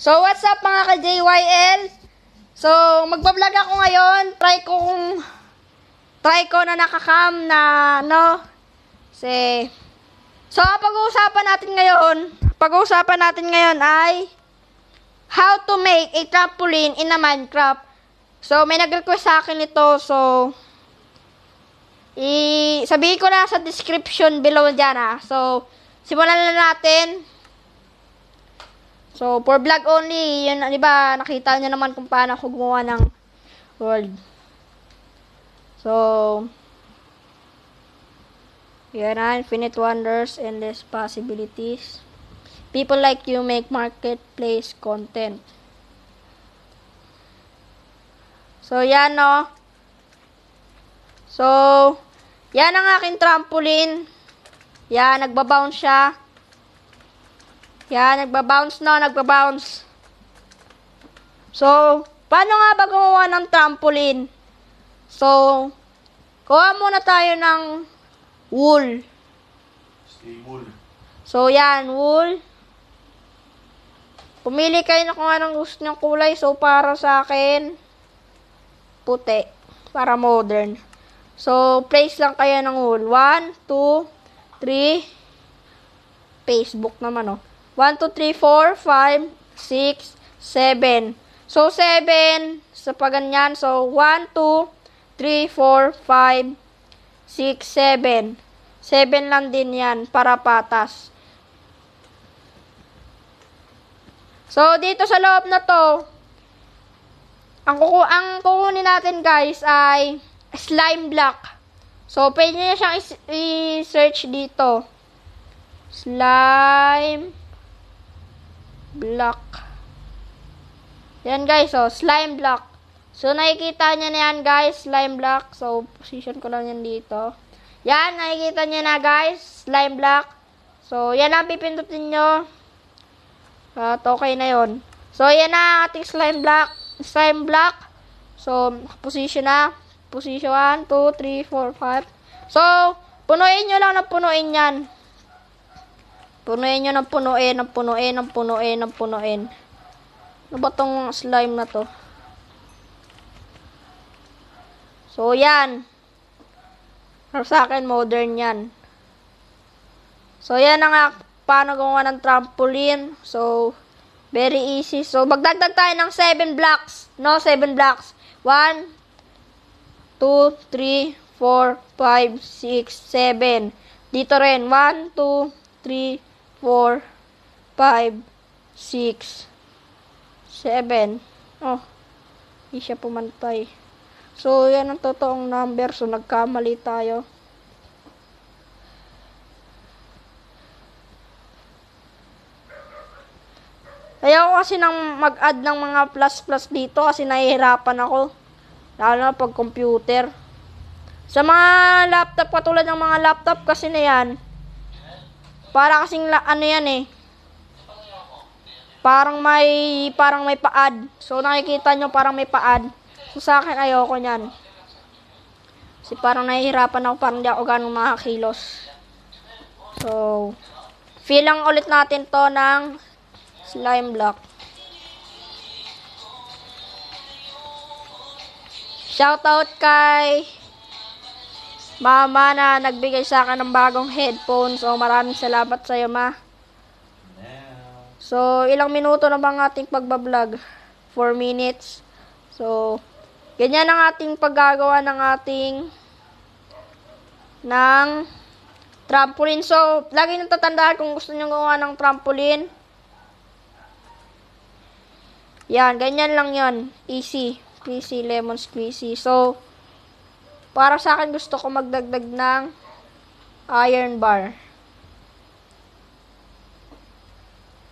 So, what's up mga ka-JYL? So, magbablog ako ngayon. Try ko kung... Try ko na nakakam na no? Kasi... So, pag-uusapan natin ngayon, pag-uusapan natin ngayon ay how to make a trampoline in a Minecraft. So, may nag-request sa akin nito. So, i sabihin ko na sa description below dyan ah. So, simulan na natin. So, for vlog only, yun, di ba, nakita niyo naman kung paano ako gumawa ng world. So, yan na, infinite wonders, endless possibilities. People like you make marketplace content. So, yan, no. So, yan ang aking trampoline. Yan, nagbabounce siya. Yan, nagbabounce na, nagbabounce. So, paano nga ba gumawa ng trampoline? So, kuha muna tayo ng wool. Stay wool. So, yan, wool. Pumili kayo na kung anong gusto niyong kulay. So, para sa akin, puti. Para modern. So, place lang kayo ng wool. One, two, three. Facebook naman, oh. 1, 2, 3, 4, 5, 6, 7. So, 7 sa paganyan. So, 1, 2, 3, 4, 5, 6, 7. 7 lang din yan para patas. So, dito sa loob na to, ang, kuku ang kukunin natin guys ay slime block. So, pwede nyo siyang i-search dito. Slime block. Yan guys, so oh, slime block. So nakikita niyo na yan guys, slime block. So position ko lang yan dito. Yan, nakikita niyo na guys, slime block. So yan ang pipindutin nyo. At okay na yon. So yan na ating slime block, slime block. So position na, position 1 2 3 4 5. So punuin niyo lang na punuin yan. Punuin nyo ng punuin, ng punuin, ng punuin, ng punuin. Ano ba tong slime na to? So, yan. Para sa akin, modern yan. So, yan na nga paano gumawa ng trampoline. So, very easy. So, magdagdag tayo ng 7 blocks. No, 7 blocks. 1, 2, 3, 4, 5, 6, 7. Dito rin. 1, 2, 3, 4, 5, 6, 7. Oh, hindi siya pumantay. So, yan ang totoong number. So, nagkamali tayo. Ayaw ko kasi nang mag-add ng mga plus-plus dito kasi nahihirapan ako. Lalo na pag computer. Sa mga laptop, katulad ng mga laptop kasi na yan, para kasing la, ano yan eh. Parang may parang may paad. So nakikita nyo parang may paad. So sa akin ayoko niyan. Kasi parang nahihirapan ako, parang di ako ganun makakilos. So, filang ulit natin to ng slime block. Shoutout kay Mama na nagbigay sa akin ng bagong headphones. So, maraming salamat sa iyo, ma. So, ilang minuto na bang ating pagbablog? 4 minutes. So, ganyan ang ating paggagawa ng ating ng trampoline. So, lagi nyo tatandaan kung gusto nyo gumawa ng trampoline. Yan, ganyan lang yon Easy. Squeezy, lemon squeezy. So, para sa akin, gusto ko magdagdag ng iron bar.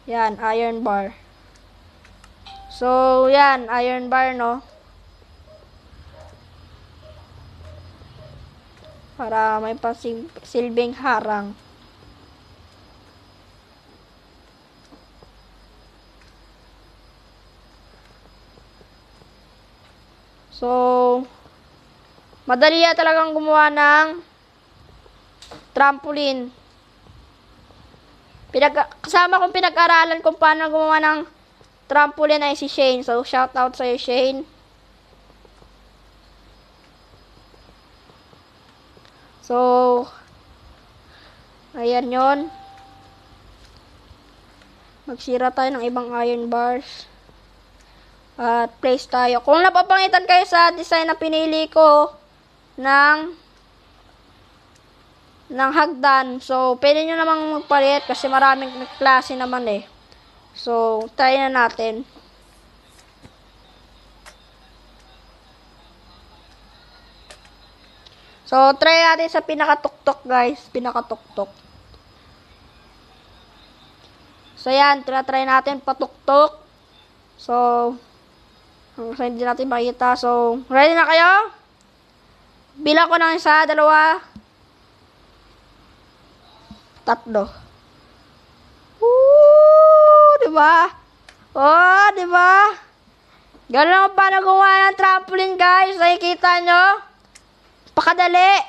Yan, iron bar. So, yan, iron bar, no? Para may pasilbing harang. So, Madali ya ah talagang gumawa ng trampoline. Pinag kasama kong pinag-aralan kung paano gumawa ng trampoline ay si Shane. So, shout out sa'yo, Shane. So, ayan yon Magsira tayo ng ibang iron bars. At place tayo. Kung napapangitan kayo sa design na pinili ko, ng ng hagdan. So, pwede nyo namang magpalit kasi maraming klase naman eh. So, try na natin. So, try natin sa pinakatuktok guys. Pinakatuktok. So, yan. Try natin patuktok. So, hanggang sa hindi natin makita. So, ready na kayo? Bila ko ng isa, dalawa, tatlo. Woo! Diba? Oh, diba? Ganun ang paano gumawa ng trampoline, guys. Nakikita nyo? Pakadali.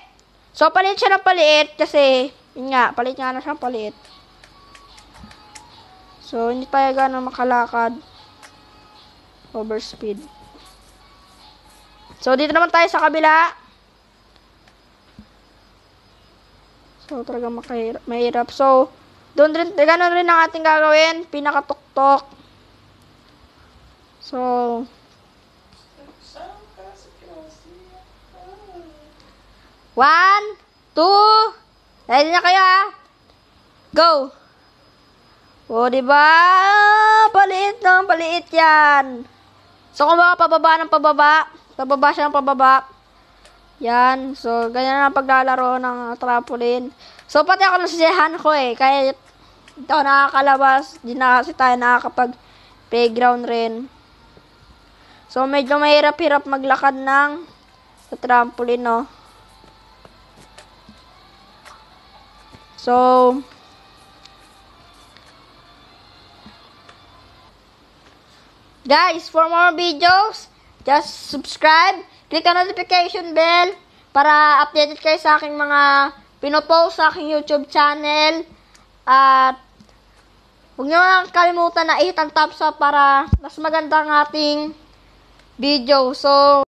So, palit siya ng paliit kasi, yun nga, palit nga na siya ng paliit. So, hindi tayo gano'ng makalakad. Over speed. So, dito naman tayo sa kabila. So, talaga makahirap, mahirap. So, doon rin, ganun rin ang ating gagawin. Pinakatuktok. So, one, two, ready na kayo ha? Ah. Go! O, diba? Paliit ng paliit yan. So, kung baka pababa ng pababa, pababa siya ng pababa, yan. So, ganyan na paglalaro ng trampoline. So, pati ako nasiyahan ko eh. Kahit hindi nakakalabas, di na kasi tayo nakakapag playground rin. So, medyo mahirap-hirap maglakad ng sa trampoline, no? So, guys, for more videos, just subscribe Click ang notification bell para updated kayo sa aking mga pinopost sa aking YouTube channel. At huwag nyo lang kalimutan na i-hit ang thumbs up para mas maganda ang ating video. So,